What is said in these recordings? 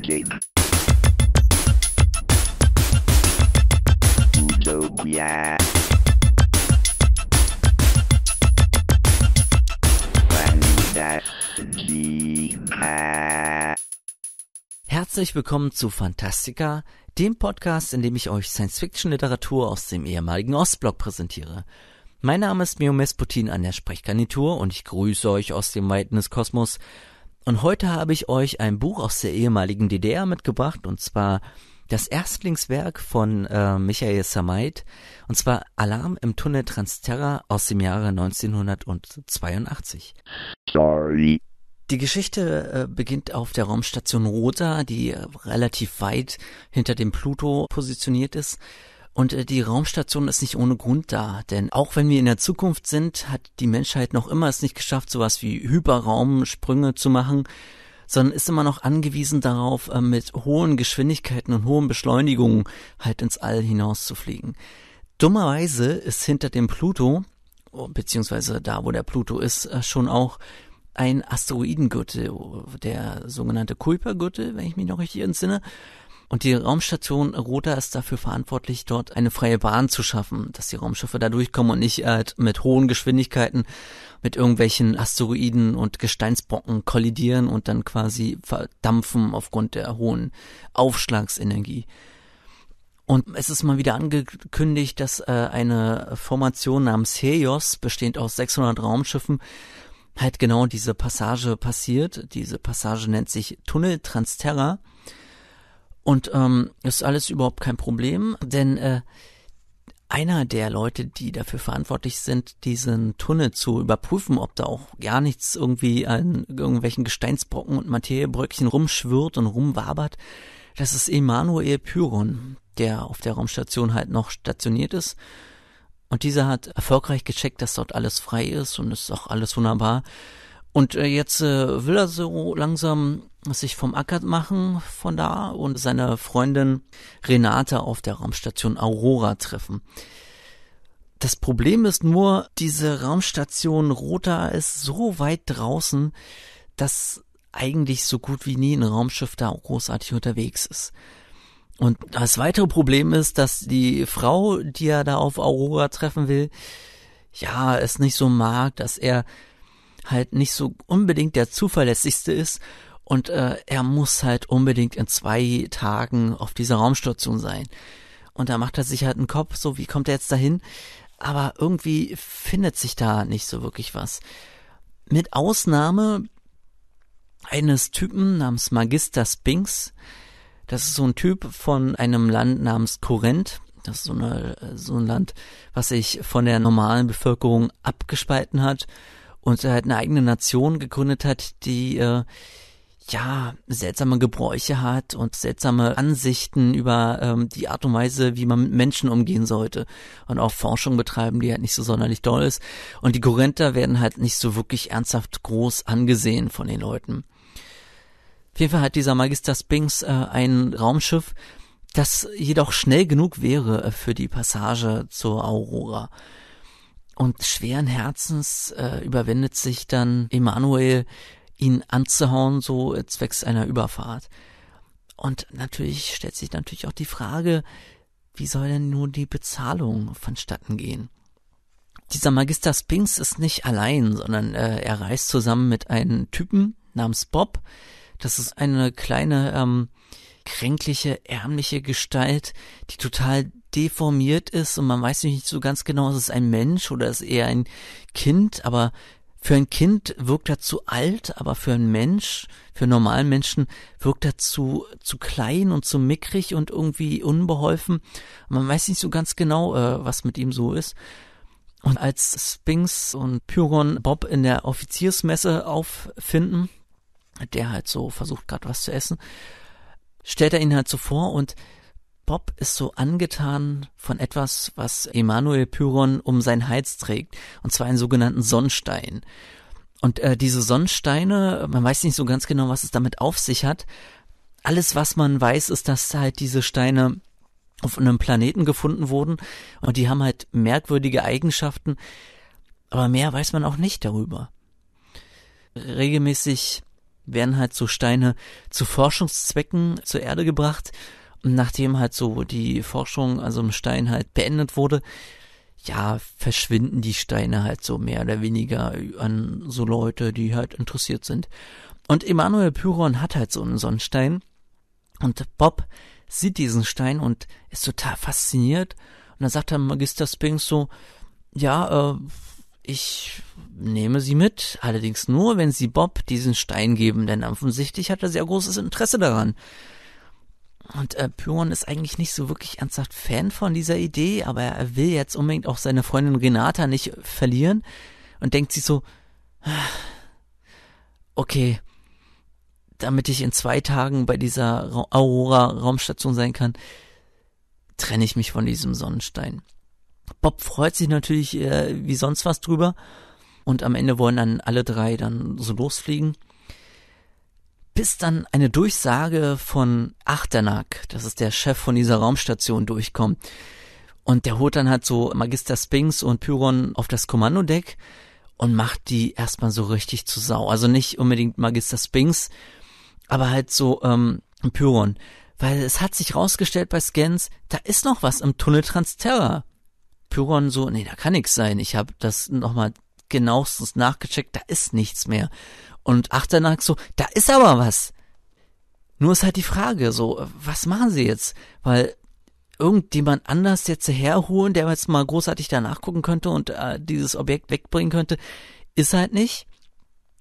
Project. Utopia. Fantastica. Herzlich willkommen zu Fantastica, dem Podcast, in dem ich euch Science-Fiction-Literatur aus dem ehemaligen Ostblock präsentiere. Mein Name ist Mio Mesputin an der Sprechgarnitur und ich grüße euch aus dem Weiten des Kosmos und heute habe ich euch ein Buch aus der ehemaligen DDR mitgebracht, und zwar das Erstlingswerk von äh, Michael Samait, und zwar Alarm im Tunnel Transterra aus dem Jahre 1982. Sorry. Die Geschichte äh, beginnt auf der Raumstation Rosa, die relativ weit hinter dem Pluto positioniert ist. Und äh, die Raumstation ist nicht ohne Grund da, denn auch wenn wir in der Zukunft sind, hat die Menschheit noch immer es nicht geschafft, sowas wie Hyperraumsprünge zu machen, sondern ist immer noch angewiesen darauf, äh, mit hohen Geschwindigkeiten und hohen Beschleunigungen halt ins All hinaus zu fliegen. Dummerweise ist hinter dem Pluto, oh, beziehungsweise da, wo der Pluto ist, äh, schon auch ein Asteroidengürtel, der sogenannte Kuipergürtel, wenn ich mich noch richtig entsinne. Und die Raumstation Rota ist dafür verantwortlich, dort eine freie Bahn zu schaffen, dass die Raumschiffe da durchkommen und nicht halt mit hohen Geschwindigkeiten mit irgendwelchen Asteroiden und Gesteinsbrocken kollidieren und dann quasi verdampfen aufgrund der hohen Aufschlagsenergie. Und es ist mal wieder angekündigt, dass äh, eine Formation namens Helios, bestehend aus 600 Raumschiffen, halt genau diese Passage passiert. Diese Passage nennt sich Tunnel Transterra und ähm, das ist alles überhaupt kein Problem, denn äh, einer der Leute, die dafür verantwortlich sind, diesen Tunnel zu überprüfen, ob da auch gar nichts irgendwie an irgendwelchen Gesteinsbrocken und Materiebröckchen rumschwirrt und rumwabert, das ist Emanuel Pyron, der auf der Raumstation halt noch stationiert ist. Und dieser hat erfolgreich gecheckt, dass dort alles frei ist und ist auch alles wunderbar. Und äh, jetzt äh, will er so langsam sich vom Acker machen von da und seine Freundin Renate auf der Raumstation Aurora treffen. Das Problem ist nur, diese Raumstation Rota ist so weit draußen, dass eigentlich so gut wie nie ein Raumschiff da großartig unterwegs ist. Und das weitere Problem ist, dass die Frau, die er da auf Aurora treffen will, ja, es nicht so mag, dass er halt nicht so unbedingt der zuverlässigste ist und äh, er muss halt unbedingt in zwei Tagen auf dieser Raumstation sein. Und da macht er sich halt einen Kopf, so wie kommt er jetzt dahin? Aber irgendwie findet sich da nicht so wirklich was. Mit Ausnahme eines Typen namens Magister Spinks. Das ist so ein Typ von einem Land namens Korinth. Das ist so, eine, so ein Land, was sich von der normalen Bevölkerung abgespalten hat und er halt eine eigene Nation gegründet hat, die äh, ja seltsame Gebräuche hat und seltsame Ansichten über ähm, die Art und Weise, wie man mit Menschen umgehen sollte und auch Forschung betreiben, die halt nicht so sonderlich doll ist. Und die Korinther werden halt nicht so wirklich ernsthaft groß angesehen von den Leuten. Auf jeden Fall hat dieser Magister Spinks äh, ein Raumschiff, das jedoch schnell genug wäre äh, für die Passage zur Aurora. Und schweren Herzens äh, überwindet sich dann Emanuel, ihn anzuhauen, so zwecks einer Überfahrt. Und natürlich stellt sich natürlich auch die Frage, wie soll denn nur die Bezahlung vonstatten gehen? Dieser Magister Spinks ist nicht allein, sondern äh, er reist zusammen mit einem Typen namens Bob. Das ist eine kleine, ähm, kränkliche, ärmliche Gestalt, die total deformiert ist und man weiß nicht so ganz genau, ist es ein Mensch oder ist eher ein Kind, aber für ein Kind wirkt er zu alt, aber für einen Mensch, für einen normalen Menschen wirkt er zu, zu klein und zu mickrig und irgendwie unbeholfen. man weiß nicht so ganz genau, äh, was mit ihm so ist. Und als Spinks und Pyron Bob in der Offiziersmesse auffinden, der halt so versucht gerade was zu essen, stellt er ihn halt so vor und Bob ist so angetan von etwas, was Emanuel Pyron um seinen Hals trägt, und zwar einen sogenannten Sonnstein. Und äh, diese Sonnensteine, man weiß nicht so ganz genau, was es damit auf sich hat. Alles, was man weiß, ist, dass halt diese Steine auf einem Planeten gefunden wurden und die haben halt merkwürdige Eigenschaften, aber mehr weiß man auch nicht darüber. Regelmäßig werden halt so Steine zu Forschungszwecken zur Erde gebracht nachdem halt so die Forschung an so einem Stein halt beendet wurde, ja, verschwinden die Steine halt so mehr oder weniger an so Leute, die halt interessiert sind. Und Emanuel Pyron hat halt so einen Sonnenstein und Bob sieht diesen Stein und ist total fasziniert und dann sagt er Magister Spinks so, ja, äh, ich nehme sie mit, allerdings nur, wenn sie Bob diesen Stein geben, denn offensichtlich hat er sehr großes Interesse daran. Und äh, Pyron ist eigentlich nicht so wirklich ernsthaft Fan von dieser Idee, aber er will jetzt unbedingt auch seine Freundin Renata nicht verlieren und denkt sich so, okay, damit ich in zwei Tagen bei dieser Ra Aurora-Raumstation sein kann, trenne ich mich von diesem Sonnenstein. Bob freut sich natürlich äh, wie sonst was drüber und am Ende wollen dann alle drei dann so losfliegen bis dann eine Durchsage von Achternack, das ist der Chef von dieser Raumstation, durchkommt. Und der holt dann halt so Magister Spinks und Pyron auf das Kommandodeck und macht die erstmal so richtig zu Sau. Also nicht unbedingt Magister Spinks, aber halt so ähm, Pyron. Weil es hat sich rausgestellt bei Scans, da ist noch was im Tunnel Transterra. Pyron so, nee, da kann nichts sein. Ich habe das nochmal genauestens nachgecheckt, da ist nichts mehr und achte danach so, da ist aber was. Nur ist halt die Frage so, was machen sie jetzt? Weil irgendjemand anders jetzt herholen, der jetzt mal großartig danach gucken könnte und äh, dieses Objekt wegbringen könnte, ist halt nicht.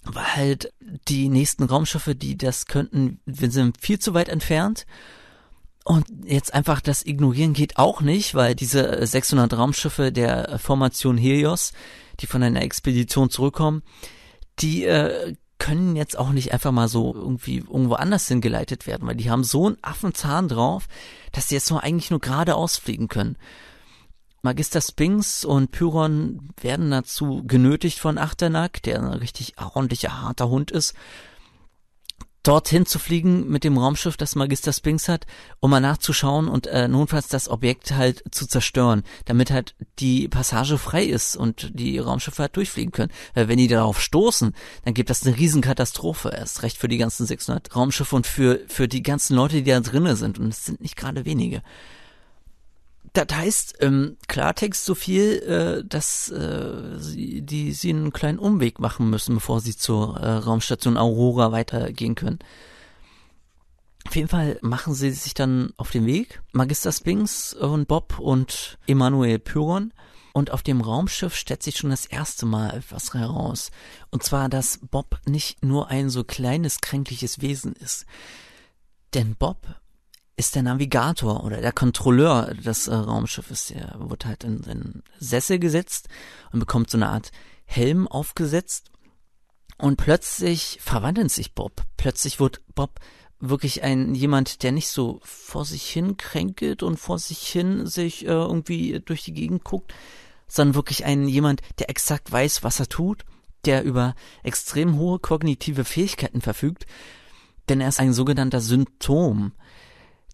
Weil halt die nächsten Raumschiffe, die das könnten, wir sind viel zu weit entfernt. Und jetzt einfach das ignorieren geht auch nicht, weil diese 600 Raumschiffe der Formation Helios, die von einer Expedition zurückkommen, die äh, können jetzt auch nicht einfach mal so irgendwie irgendwo anders hingeleitet werden, weil die haben so einen Affenzahn drauf, dass sie jetzt nur eigentlich nur geradeaus fliegen können. Magister Spinks und Pyron werden dazu genötigt von Achternack, der ein richtig ordentlicher, harter Hund ist, dorthin zu fliegen mit dem Raumschiff, das Magister Spinks hat, um mal nachzuschauen und äh, notfalls das Objekt halt zu zerstören, damit halt die Passage frei ist und die Raumschiffe halt durchfliegen können. Weil wenn die darauf stoßen, dann gibt das eine Riesenkatastrophe erst recht für die ganzen 600 Raumschiffe und für, für die ganzen Leute, die da drinnen sind. Und es sind nicht gerade wenige das heißt, ähm, Klartext so viel, äh, dass äh, sie, die, sie einen kleinen Umweg machen müssen, bevor sie zur äh, Raumstation Aurora weitergehen können. Auf jeden Fall machen sie sich dann auf den Weg. Magister Spinks und Bob und Emanuel Pyron. Und auf dem Raumschiff stellt sich schon das erste Mal etwas heraus. Und zwar, dass Bob nicht nur ein so kleines, kränkliches Wesen ist. Denn Bob ist der Navigator oder der Kontrolleur des äh, Raumschiffes. Der wird halt in den Sessel gesetzt und bekommt so eine Art Helm aufgesetzt. Und plötzlich verwandelt sich Bob. Plötzlich wird Bob wirklich ein jemand, der nicht so vor sich hin kränkelt und vor sich hin sich äh, irgendwie durch die Gegend guckt, sondern wirklich ein jemand, der exakt weiß, was er tut, der über extrem hohe kognitive Fähigkeiten verfügt, denn er ist ein sogenannter Symptom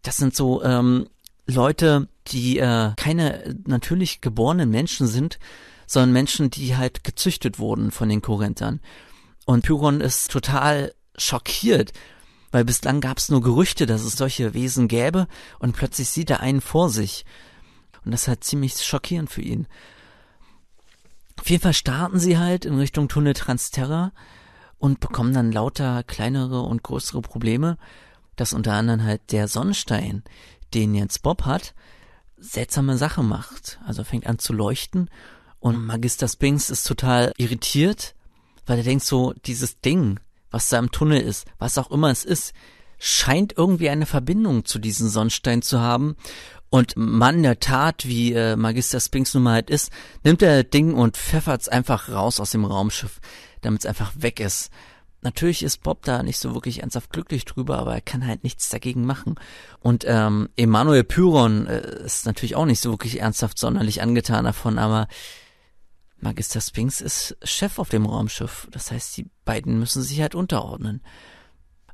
das sind so ähm, Leute, die äh, keine natürlich geborenen Menschen sind, sondern Menschen, die halt gezüchtet wurden von den Korinthern. Und Pyron ist total schockiert, weil bislang gab es nur Gerüchte, dass es solche Wesen gäbe, und plötzlich sieht er einen vor sich. Und das ist halt ziemlich schockierend für ihn. Auf jeden Fall starten sie halt in Richtung Tunnel Transterra und bekommen dann lauter kleinere und größere Probleme dass unter anderem halt der Sonnenstein, den jetzt Bob hat, seltsame Sache macht. Also fängt an zu leuchten und Magister Spinks ist total irritiert, weil er denkt so, dieses Ding, was da im Tunnel ist, was auch immer es ist, scheint irgendwie eine Verbindung zu diesem Sonnenstein zu haben. Und Mann der Tat, wie äh, Magister Spinks nun mal halt ist, nimmt er Ding und pfeffert's einfach raus aus dem Raumschiff, damit's einfach weg ist. Natürlich ist Bob da nicht so wirklich ernsthaft glücklich drüber, aber er kann halt nichts dagegen machen. Und ähm, Emanuel Pyron äh, ist natürlich auch nicht so wirklich ernsthaft sonderlich angetan davon, aber Magister Spinks ist Chef auf dem Raumschiff. Das heißt, die beiden müssen sich halt unterordnen.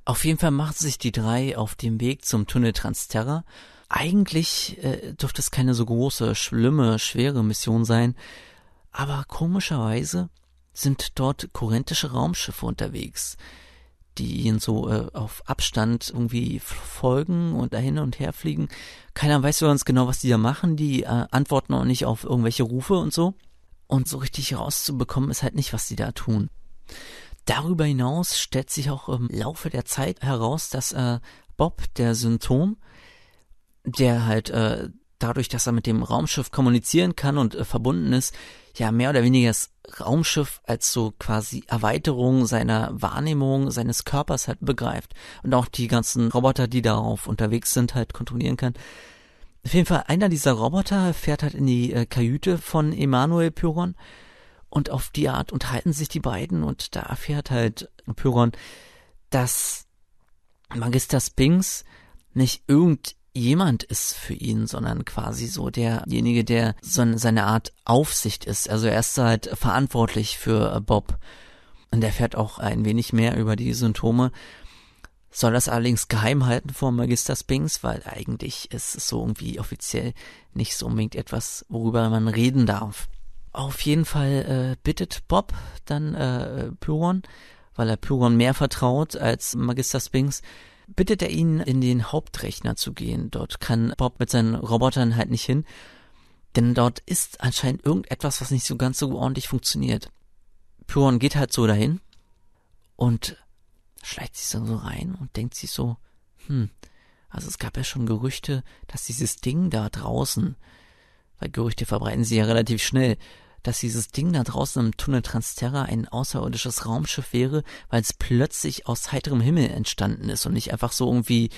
Auf jeden Fall machen sich die drei auf dem Weg zum Tunnel Transterra. Eigentlich äh, dürfte es keine so große, schlimme, schwere Mission sein, aber komischerweise sind dort korinthische Raumschiffe unterwegs, die ihnen so äh, auf Abstand irgendwie folgen und da hin und her fliegen. Keiner weiß ganz genau, was die da machen. Die äh, antworten auch nicht auf irgendwelche Rufe und so. Und so richtig rauszubekommen ist halt nicht, was die da tun. Darüber hinaus stellt sich auch im Laufe der Zeit heraus, dass äh, Bob, der Symptom, der halt äh, dadurch, dass er mit dem Raumschiff kommunizieren kann und äh, verbunden ist, ja mehr oder weniger das Raumschiff als so quasi Erweiterung seiner Wahrnehmung, seines Körpers halt begreift und auch die ganzen Roboter, die darauf unterwegs sind, halt kontrollieren kann. Auf jeden Fall, einer dieser Roboter fährt halt in die äh, Kajüte von Emanuel Pyron und auf die Art unterhalten sich die beiden und da erfährt halt Pyron, dass Magister Spinks nicht irgendein jemand ist für ihn, sondern quasi so derjenige, der so seine Art Aufsicht ist. Also er ist halt verantwortlich für äh, Bob. Und er fährt auch ein wenig mehr über die Symptome. Soll das allerdings geheim halten vor Magister Spinks, weil eigentlich ist es so irgendwie offiziell nicht so unbedingt etwas, worüber man reden darf. Auf jeden Fall äh, bittet Bob dann äh, Pyron, weil er Pyron mehr vertraut als Magister Spinks, bittet er ihn, in den Hauptrechner zu gehen. Dort kann Bob mit seinen Robotern halt nicht hin, denn dort ist anscheinend irgendetwas, was nicht so ganz so ordentlich funktioniert. Pyron geht halt so dahin und schleicht sich dann so rein und denkt sich so, hm, also es gab ja schon Gerüchte, dass dieses Ding da draußen, weil Gerüchte verbreiten sie ja relativ schnell, dass dieses Ding da draußen im Tunnel Transterra ein außerirdisches Raumschiff wäre, weil es plötzlich aus heiterem Himmel entstanden ist und nicht einfach so irgendwie,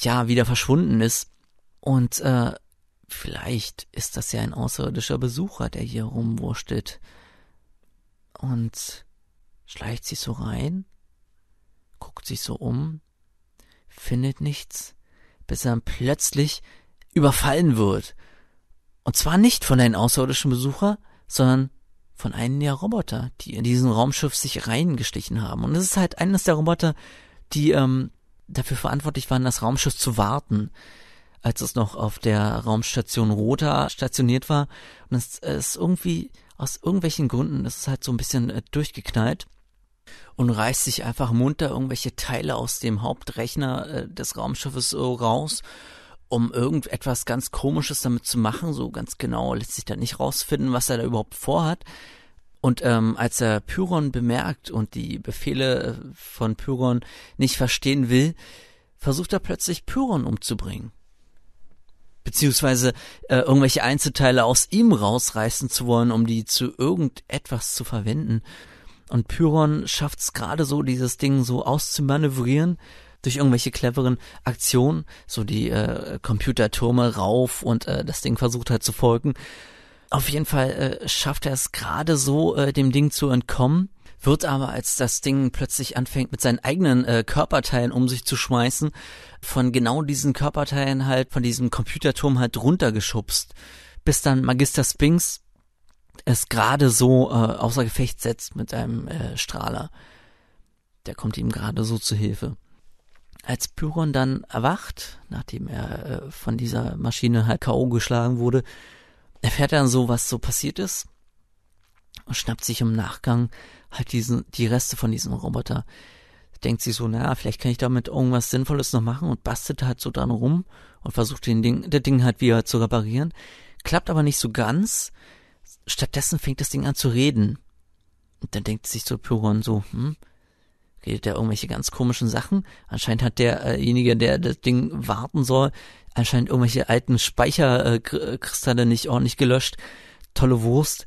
ja, wieder verschwunden ist. Und äh, vielleicht ist das ja ein außerirdischer Besucher, der hier rumwurschtelt. Und schleicht sich so rein, guckt sich so um, findet nichts, bis er plötzlich überfallen wird. Und zwar nicht von einem außerirdischen Besucher, sondern von einem der Roboter, die in diesen Raumschiff sich reingeschlichen haben. Und es ist halt eines der Roboter, die ähm, dafür verantwortlich waren, das Raumschiff zu warten, als es noch auf der Raumstation Rota stationiert war. Und es ist irgendwie, aus irgendwelchen Gründen, ist halt so ein bisschen äh, durchgeknallt und reißt sich einfach munter irgendwelche Teile aus dem Hauptrechner äh, des Raumschiffes so äh, raus um irgendetwas ganz Komisches damit zu machen. So ganz genau lässt sich da nicht rausfinden, was er da überhaupt vorhat. Und ähm, als er Pyron bemerkt und die Befehle von Pyron nicht verstehen will, versucht er plötzlich Pyron umzubringen. Beziehungsweise äh, irgendwelche Einzelteile aus ihm rausreißen zu wollen, um die zu irgendetwas zu verwenden. Und Pyron schafft es gerade so, dieses Ding so auszumanövrieren, durch irgendwelche cleveren Aktionen, so die äh, Computertürme rauf und äh, das Ding versucht halt zu folgen. Auf jeden Fall äh, schafft er es gerade so, äh, dem Ding zu entkommen, wird aber, als das Ding plötzlich anfängt, mit seinen eigenen äh, Körperteilen um sich zu schmeißen, von genau diesen Körperteilen halt, von diesem Computerturm halt runtergeschubst, bis dann Magister Spinks es gerade so äh, außer Gefecht setzt mit einem äh, Strahler. Der kommt ihm gerade so zu Hilfe. Als Pyron dann erwacht, nachdem er äh, von dieser Maschine halt K.O. geschlagen wurde, erfährt er dann so, was so passiert ist und schnappt sich im Nachgang halt diesen, die Reste von diesem Roboter. Denkt sich so, naja, vielleicht kann ich damit irgendwas Sinnvolles noch machen und bastelt halt so dran rum und versucht den Ding, der Ding halt wieder zu reparieren. Klappt aber nicht so ganz. Stattdessen fängt das Ding an zu reden. Und dann denkt sich so Pyron so, hm, redet der irgendwelche ganz komischen Sachen. Anscheinend hat äh, derjenige, der das Ding warten soll, anscheinend irgendwelche alten Speicherkristalle äh, äh, nicht ordentlich gelöscht. Tolle Wurst.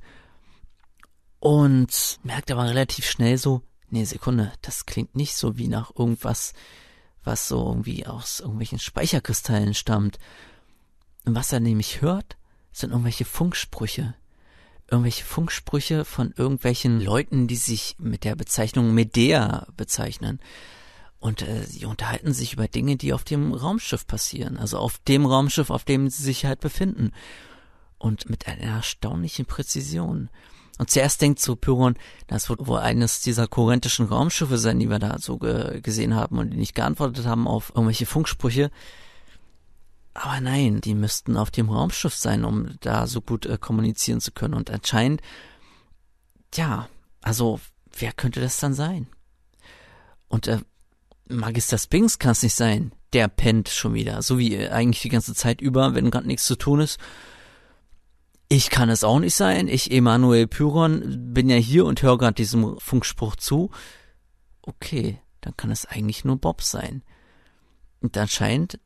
Und merkt aber relativ schnell so, nee, Sekunde, das klingt nicht so wie nach irgendwas, was so irgendwie aus irgendwelchen Speicherkristallen stammt. Und was er nämlich hört, sind irgendwelche Funksprüche, irgendwelche Funksprüche von irgendwelchen Leuten, die sich mit der Bezeichnung Medea bezeichnen. Und äh, sie unterhalten sich über Dinge, die auf dem Raumschiff passieren, also auf dem Raumschiff, auf dem sie sich halt befinden. Und mit einer erstaunlichen Präzision. Und zuerst denkt so Pyron, das wird wohl eines dieser kohärentischen Raumschiffe sein, die wir da so ge gesehen haben und die nicht geantwortet haben auf irgendwelche Funksprüche. Aber nein, die müssten auf dem Raumschiff sein, um da so gut äh, kommunizieren zu können. Und anscheinend, ja, also wer könnte das dann sein? Und äh, Magister Spinks kann es nicht sein. Der pennt schon wieder, so wie äh, eigentlich die ganze Zeit über, wenn gerade nichts zu tun ist. Ich kann es auch nicht sein. Ich, Emanuel Pyron, bin ja hier und höre gerade diesem Funkspruch zu. Okay, dann kann es eigentlich nur Bob sein. Und anscheinend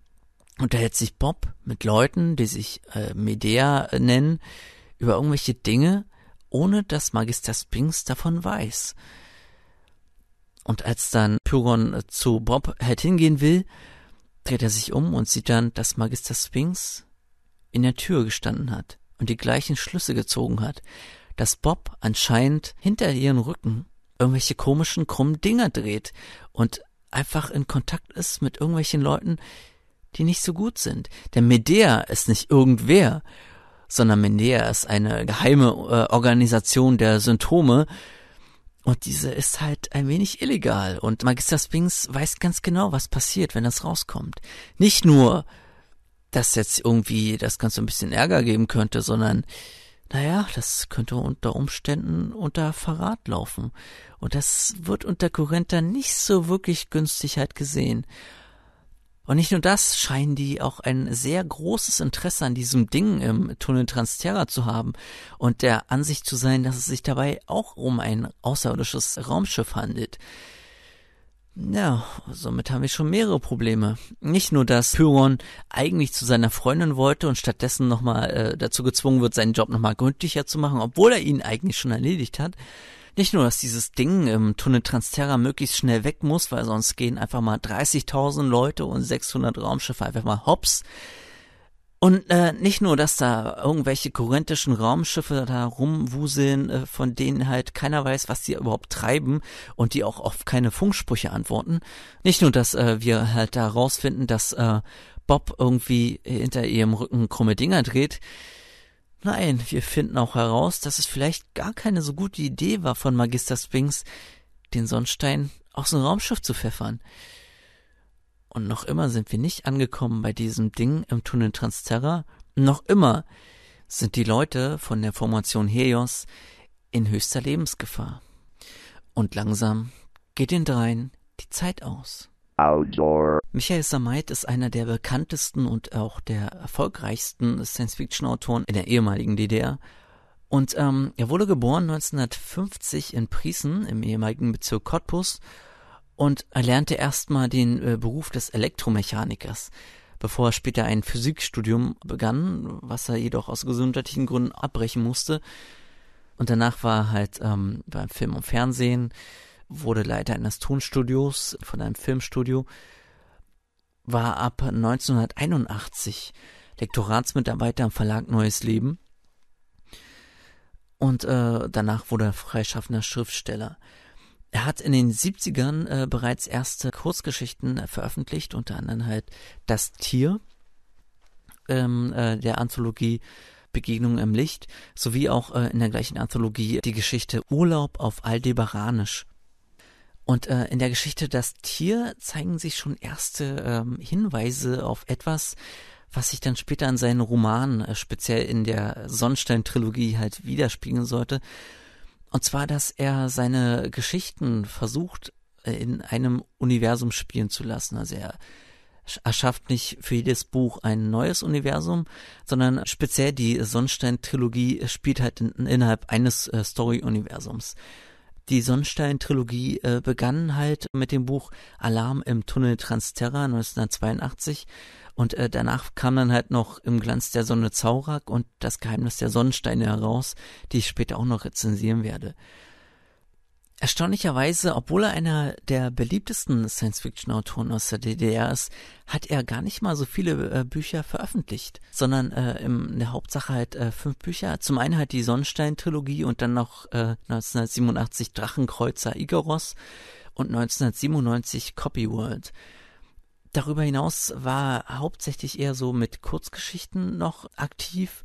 unterhält sich Bob mit Leuten, die sich äh, Medea äh, nennen, über irgendwelche Dinge, ohne dass Magister Spinks davon weiß. Und als dann Pyron äh, zu Bob halt hingehen will, dreht er sich um und sieht dann, dass Magister Spinks in der Tür gestanden hat und die gleichen Schlüsse gezogen hat, dass Bob anscheinend hinter ihren Rücken irgendwelche komischen krummen Dinger dreht und einfach in Kontakt ist mit irgendwelchen Leuten, die nicht so gut sind. Denn Medea ist nicht irgendwer, sondern Medea ist eine geheime äh, Organisation der Symptome. Und diese ist halt ein wenig illegal. Und Magister Spinks weiß ganz genau, was passiert, wenn das rauskommt. Nicht nur, dass jetzt irgendwie das Ganze ein bisschen Ärger geben könnte, sondern naja, das könnte unter Umständen unter Verrat laufen. Und das wird unter Korinther nicht so wirklich günstig halt gesehen. Und nicht nur das, scheinen die auch ein sehr großes Interesse an diesem Ding im Tunnel Transterra zu haben und der Ansicht zu sein, dass es sich dabei auch um ein außerirdisches Raumschiff handelt. Ja, somit haben wir schon mehrere Probleme. Nicht nur, dass Pyron eigentlich zu seiner Freundin wollte und stattdessen nochmal äh, dazu gezwungen wird, seinen Job nochmal gründlicher zu machen, obwohl er ihn eigentlich schon erledigt hat, nicht nur, dass dieses Ding im Tunnel Transterra möglichst schnell weg muss, weil sonst gehen einfach mal 30.000 Leute und 600 Raumschiffe einfach mal hops. Und äh, nicht nur, dass da irgendwelche korinthischen Raumschiffe da rumwuseln, äh, von denen halt keiner weiß, was die überhaupt treiben und die auch auf keine Funksprüche antworten. Nicht nur, dass äh, wir halt da rausfinden, dass äh, Bob irgendwie hinter ihrem Rücken krumme Dinger dreht. Nein, wir finden auch heraus, dass es vielleicht gar keine so gute Idee war von Magister Spinks, den Sonnstein aus dem Raumschiff zu pfeffern. Und noch immer sind wir nicht angekommen bei diesem Ding im Tunnel Transterra. Noch immer sind die Leute von der Formation Helios in höchster Lebensgefahr. Und langsam geht den dreien die Zeit aus. Outdoor. Michael Samait ist einer der bekanntesten und auch der erfolgreichsten Science-Fiction-Autoren in der ehemaligen DDR. Und ähm, er wurde geboren 1950 in Prießen im ehemaligen Bezirk Cottbus und er lernte erstmal den äh, Beruf des Elektromechanikers, bevor er später ein Physikstudium begann, was er jedoch aus gesundheitlichen Gründen abbrechen musste. Und danach war er halt ähm, beim Film und Fernsehen wurde Leiter eines Tonstudios von einem Filmstudio, war ab 1981 Lektoratsmitarbeiter am Verlag Neues Leben und äh, danach wurde er freischaffender Schriftsteller. Er hat in den 70ern äh, bereits erste Kurzgeschichten äh, veröffentlicht, unter anderem halt Das Tier ähm, äh, der Anthologie Begegnung im Licht, sowie auch äh, in der gleichen Anthologie die Geschichte Urlaub auf Aldebaranisch. Und äh, in der Geschichte Das Tier zeigen sich schon erste ähm, Hinweise auf etwas, was sich dann später in seinen Romanen, äh, speziell in der Sonnenstein-Trilogie, halt widerspiegeln sollte. Und zwar, dass er seine Geschichten versucht, äh, in einem Universum spielen zu lassen. Also er erschafft nicht für jedes Buch ein neues Universum, sondern speziell die Sonnenstein-Trilogie spielt halt in, innerhalb eines äh, Story-Universums die Sonnenstein-Trilogie äh, begann halt mit dem Buch Alarm im Tunnel Transterra 1982 und äh, danach kam dann halt noch Im Glanz der Sonne Zaurak und Das Geheimnis der Sonnensteine heraus, die ich später auch noch rezensieren werde. Erstaunlicherweise, obwohl er einer der beliebtesten Science-Fiction-Autoren aus der DDR ist, hat er gar nicht mal so viele äh, Bücher veröffentlicht, sondern äh, in der Hauptsache halt äh, fünf Bücher. Zum einen halt die Sonnenstein-Trilogie und dann noch äh, 1987 Drachenkreuzer Igoros und 1997 Copyworld. Darüber hinaus war er hauptsächlich eher so mit Kurzgeschichten noch aktiv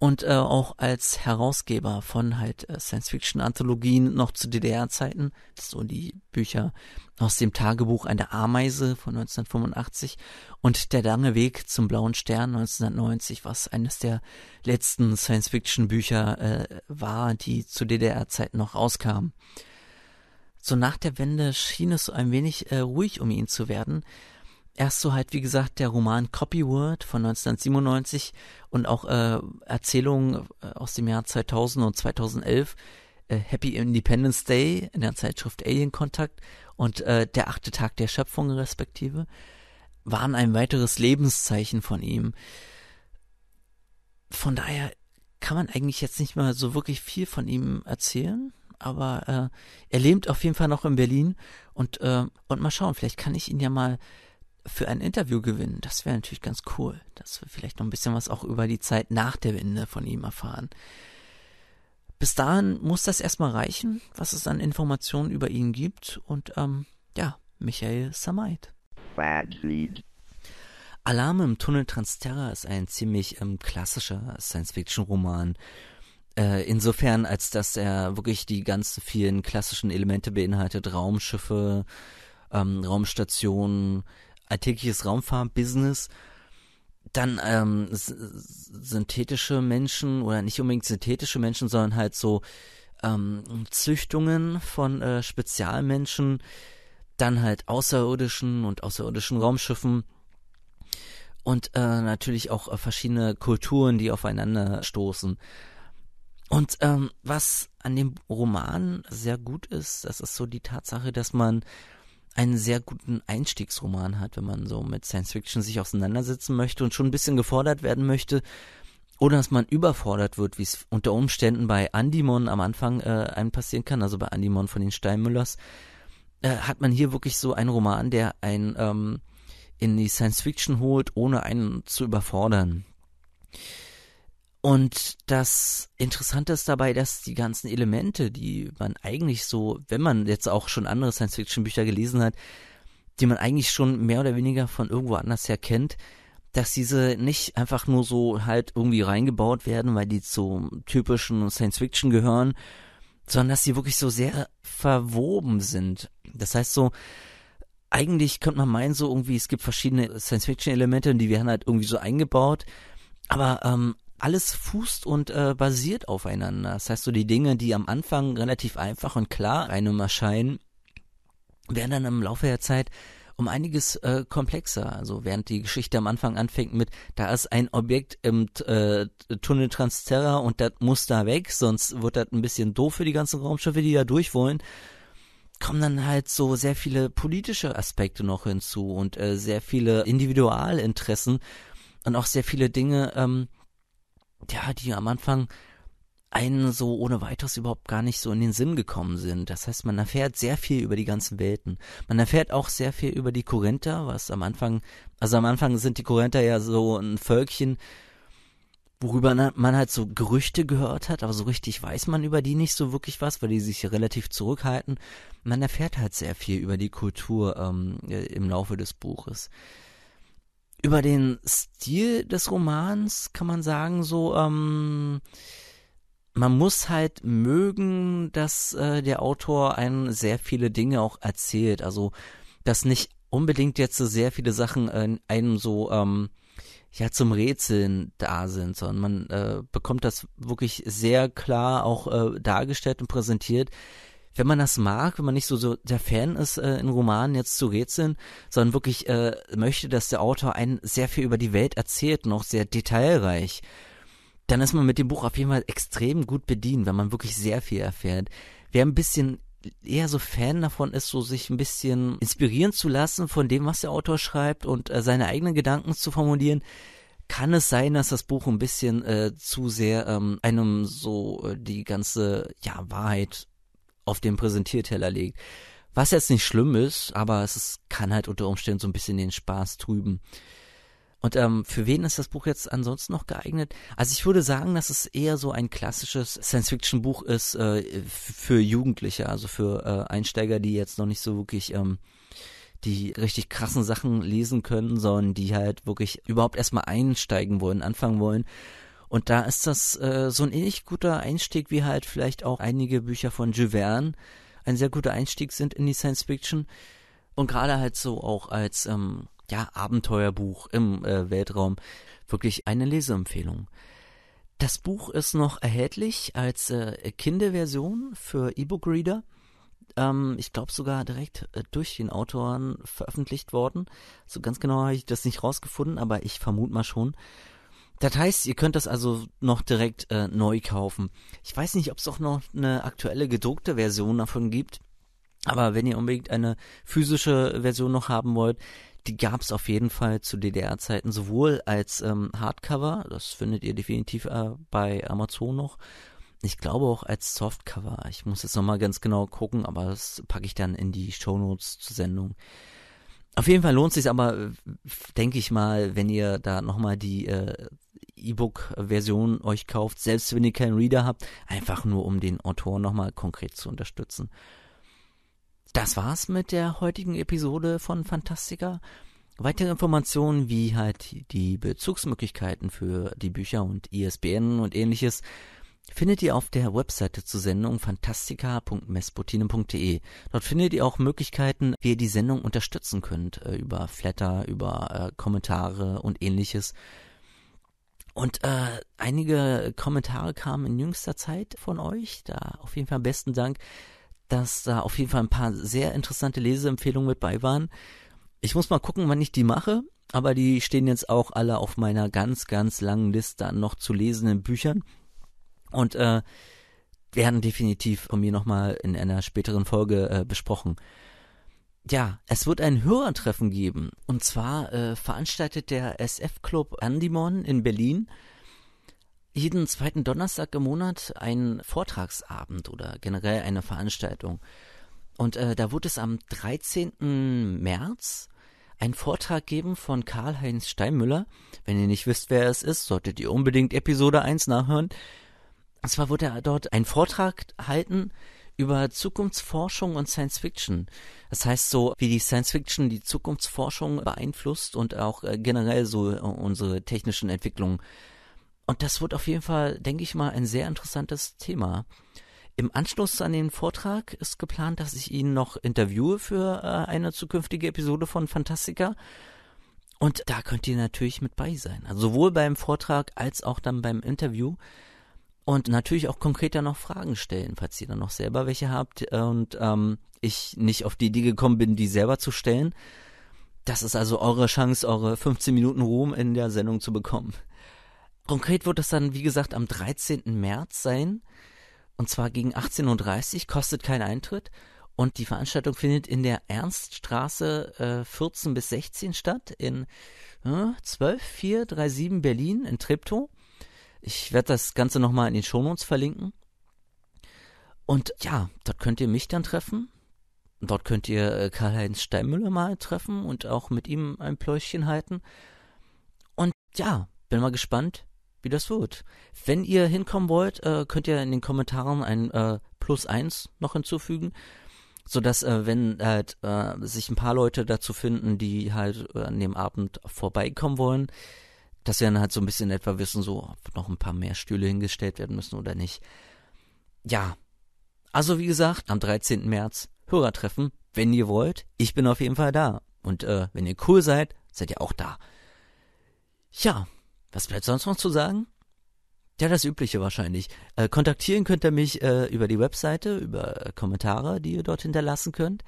und äh, auch als Herausgeber von halt äh, Science-Fiction-Anthologien noch zu DDR-Zeiten, so die Bücher aus dem Tagebuch einer Ameise von 1985 und Der lange Weg zum blauen Stern 1990, was eines der letzten Science-Fiction-Bücher äh, war, die zu DDR-Zeiten noch rauskamen. So nach der Wende schien es so ein wenig äh, ruhig um ihn zu werden, erst so halt, wie gesagt, der Roman Copywood von 1997 und auch äh, Erzählungen äh, aus dem Jahr 2000 und 2011, äh, Happy Independence Day in der Zeitschrift Alien Contact und äh, der achte Tag der Schöpfung respektive, waren ein weiteres Lebenszeichen von ihm. Von daher kann man eigentlich jetzt nicht mehr so wirklich viel von ihm erzählen aber äh, er lebt auf jeden Fall noch in Berlin und äh, und mal schauen, vielleicht kann ich ihn ja mal für ein Interview gewinnen. Das wäre natürlich ganz cool, dass wir vielleicht noch ein bisschen was auch über die Zeit nach der Wende von ihm erfahren. Bis dahin muss das erstmal reichen, was es an Informationen über ihn gibt. Und ähm, ja, Michael Samait. Alarm im Tunnel Transterra ist ein ziemlich ähm, klassischer Science-Fiction-Roman. Äh, insofern, als dass er wirklich die ganzen vielen klassischen Elemente beinhaltet, Raumschiffe, ähm, Raumstationen, alltägliches Raumfahrtbusiness. Dann ähm, synthetische Menschen oder nicht unbedingt synthetische Menschen, sondern halt so ähm, Züchtungen von äh, Spezialmenschen, dann halt außerirdischen und außerirdischen Raumschiffen und äh, natürlich auch äh, verschiedene Kulturen, die aufeinander stoßen. Und ähm, was an dem Roman sehr gut ist, das ist so die Tatsache, dass man einen sehr guten Einstiegsroman hat, wenn man so mit Science Fiction sich auseinandersetzen möchte und schon ein bisschen gefordert werden möchte, ohne dass man überfordert wird, wie es unter Umständen bei Andimon am Anfang äh, einem passieren kann, also bei Andimon von den Steinmüllers, äh, hat man hier wirklich so einen Roman, der einen ähm, in die Science Fiction holt, ohne einen zu überfordern. Und das Interessante ist dabei, dass die ganzen Elemente, die man eigentlich so, wenn man jetzt auch schon andere Science-Fiction-Bücher gelesen hat, die man eigentlich schon mehr oder weniger von irgendwo anders her kennt, dass diese nicht einfach nur so halt irgendwie reingebaut werden, weil die zum typischen Science-Fiction gehören, sondern dass sie wirklich so sehr verwoben sind. Das heißt so, eigentlich könnte man meinen so irgendwie, es gibt verschiedene Science-Fiction-Elemente und die werden halt irgendwie so eingebaut, aber ähm, alles fußt und äh, basiert aufeinander. Das heißt, so die Dinge, die am Anfang relativ einfach und klar einem erscheinen, werden dann im Laufe der Zeit um einiges äh, komplexer. Also während die Geschichte am Anfang anfängt mit, da ist ein Objekt im äh, Tunnel Transterra und das muss da weg, sonst wird das ein bisschen doof für die ganzen Raumschiffe, die da durch wollen, kommen dann halt so sehr viele politische Aspekte noch hinzu und äh, sehr viele Individualinteressen und auch sehr viele Dinge, ähm, ja, die am Anfang einen so ohne weiteres überhaupt gar nicht so in den Sinn gekommen sind. Das heißt, man erfährt sehr viel über die ganzen Welten. Man erfährt auch sehr viel über die Korinther, was am Anfang, also am Anfang sind die Korinther ja so ein Völkchen, worüber man halt so Gerüchte gehört hat, aber so richtig weiß man über die nicht so wirklich was, weil die sich relativ zurückhalten. Man erfährt halt sehr viel über die Kultur ähm, äh, im Laufe des Buches über den Stil des Romans kann man sagen, so, ähm, man muss halt mögen, dass äh, der Autor einen sehr viele Dinge auch erzählt. Also, dass nicht unbedingt jetzt so sehr viele Sachen äh, einem so, ähm, ja, zum Rätseln da sind, sondern man äh, bekommt das wirklich sehr klar auch äh, dargestellt und präsentiert wenn man das mag, wenn man nicht so, so der Fan ist, äh, in Romanen jetzt zu rätseln, sondern wirklich äh, möchte, dass der Autor einen sehr viel über die Welt erzählt, noch sehr detailreich, dann ist man mit dem Buch auf jeden Fall extrem gut bedient, wenn man wirklich sehr viel erfährt. Wer ein bisschen eher so Fan davon ist, so sich ein bisschen inspirieren zu lassen von dem, was der Autor schreibt und äh, seine eigenen Gedanken zu formulieren, kann es sein, dass das Buch ein bisschen äh, zu sehr ähm, einem so äh, die ganze ja, Wahrheit auf dem Präsentierteller legt. Was jetzt nicht schlimm ist, aber es ist, kann halt unter Umständen so ein bisschen den Spaß trüben. Und ähm, für wen ist das Buch jetzt ansonsten noch geeignet? Also ich würde sagen, dass es eher so ein klassisches Science-Fiction-Buch ist äh, für Jugendliche, also für äh, Einsteiger, die jetzt noch nicht so wirklich ähm, die richtig krassen Sachen lesen können, sondern die halt wirklich überhaupt erstmal einsteigen wollen, anfangen wollen. Und da ist das äh, so ein ähnlich guter Einstieg, wie halt vielleicht auch einige Bücher von Juverne ein sehr guter Einstieg sind in die Science Fiction. Und gerade halt so auch als ähm, ja, Abenteuerbuch im äh, Weltraum wirklich eine Leseempfehlung. Das Buch ist noch erhältlich als äh, Kinderversion für E-Book-Reader. Ähm, ich glaube sogar direkt äh, durch den Autoren veröffentlicht worden. So ganz genau habe ich das nicht rausgefunden, aber ich vermute mal schon. Das heißt, ihr könnt das also noch direkt äh, neu kaufen. Ich weiß nicht, ob es auch noch eine aktuelle gedruckte Version davon gibt. Aber wenn ihr unbedingt eine physische Version noch haben wollt, die gab es auf jeden Fall zu DDR-Zeiten sowohl als ähm, Hardcover, das findet ihr definitiv äh, bei Amazon noch. Ich glaube auch als Softcover. Ich muss jetzt nochmal ganz genau gucken, aber das packe ich dann in die Shownotes zur Sendung. Auf jeden Fall lohnt es sich aber, denke ich mal, wenn ihr da nochmal die äh, E-Book-Version euch kauft, selbst wenn ihr keinen Reader habt, einfach nur um den Autor nochmal konkret zu unterstützen. Das war's mit der heutigen Episode von Fantastica. Weitere Informationen wie halt die Bezugsmöglichkeiten für die Bücher und ISBN e und ähnliches findet ihr auf der Webseite zur Sendung fantastica.messbotine.de. Dort findet ihr auch Möglichkeiten, wie ihr die Sendung unterstützen könnt, äh, über Flatter, über äh, Kommentare und ähnliches. Und äh, einige Kommentare kamen in jüngster Zeit von euch. Da auf jeden Fall besten Dank, dass da auf jeden Fall ein paar sehr interessante Leseempfehlungen mit bei waren. Ich muss mal gucken, wann ich die mache, aber die stehen jetzt auch alle auf meiner ganz, ganz langen Liste an noch zu lesenden Büchern und äh, werden definitiv von mir nochmal in einer späteren Folge äh, besprochen. Ja, es wird ein Hörertreffen geben. Und zwar äh, veranstaltet der SF-Club Andimon in Berlin jeden zweiten Donnerstag im Monat einen Vortragsabend oder generell eine Veranstaltung. Und äh, da wird es am 13. März einen Vortrag geben von Karl-Heinz Steinmüller. Wenn ihr nicht wisst, wer es ist, solltet ihr unbedingt Episode 1 nachhören. Und zwar wurde er dort einen Vortrag halten über Zukunftsforschung und Science Fiction. Das heißt so, wie die Science Fiction die Zukunftsforschung beeinflusst und auch äh, generell so äh, unsere technischen Entwicklungen. Und das wird auf jeden Fall, denke ich mal, ein sehr interessantes Thema. Im Anschluss an den Vortrag ist geplant, dass ich ihn noch interviewe für äh, eine zukünftige Episode von Fantastica. Und da könnt ihr natürlich mit bei sein. Also sowohl beim Vortrag als auch dann beim Interview und natürlich auch konkreter noch Fragen stellen, falls ihr dann noch selber welche habt und ähm, ich nicht auf die Idee gekommen bin, die selber zu stellen. Das ist also eure Chance, eure 15 Minuten Ruhm in der Sendung zu bekommen. Konkret wird das dann, wie gesagt, am 13. März sein. Und zwar gegen 18.30 Uhr, kostet kein Eintritt. Und die Veranstaltung findet in der Ernststraße äh, 14 bis 16 statt, in äh, 12437 Berlin, in Treptow. Ich werde das Ganze nochmal in den Shownotes verlinken. Und ja, dort könnt ihr mich dann treffen. Dort könnt ihr äh, Karl-Heinz Steinmüller mal treffen und auch mit ihm ein Pläuschen halten. Und ja, bin mal gespannt, wie das wird. Wenn ihr hinkommen wollt, äh, könnt ihr in den Kommentaren ein äh, Plus 1 noch hinzufügen sodass äh, wenn halt äh, sich ein paar Leute dazu finden, die halt äh, an dem Abend vorbeikommen wollen, dass wir dann halt so ein bisschen etwa wissen, so, ob noch ein paar mehr Stühle hingestellt werden müssen oder nicht. Ja. Also, wie gesagt, am 13. März Hörertreffen, wenn ihr wollt. Ich bin auf jeden Fall da. Und äh, wenn ihr cool seid, seid ihr auch da. Ja, was bleibt sonst noch zu sagen? Ja, das Übliche wahrscheinlich. Äh, kontaktieren könnt ihr mich äh, über die Webseite, über äh, Kommentare, die ihr dort hinterlassen könnt,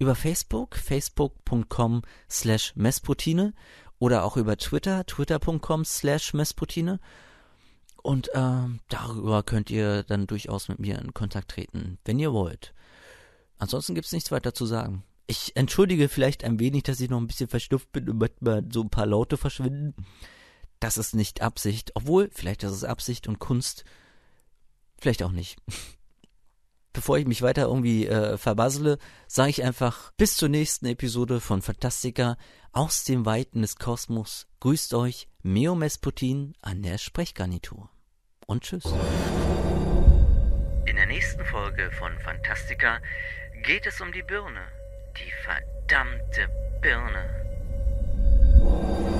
über Facebook, facebook.com slash messputine oder auch über Twitter, twitter.com slash messputine. Und ähm, darüber könnt ihr dann durchaus mit mir in Kontakt treten, wenn ihr wollt. Ansonsten gibt es nichts weiter zu sagen. Ich entschuldige vielleicht ein wenig, dass ich noch ein bisschen verschnupft bin und manchmal so ein paar Laute verschwinden. Das ist nicht Absicht. Obwohl, vielleicht ist es Absicht und Kunst. Vielleicht auch nicht bevor ich mich weiter irgendwie äh, verbassele, sage ich einfach bis zur nächsten Episode von Fantastica aus dem Weiten des Kosmos. Grüßt euch Meo Mesputin an der Sprechgarnitur. Und tschüss. In der nächsten Folge von Fantastica geht es um die Birne. Die verdammte Birne.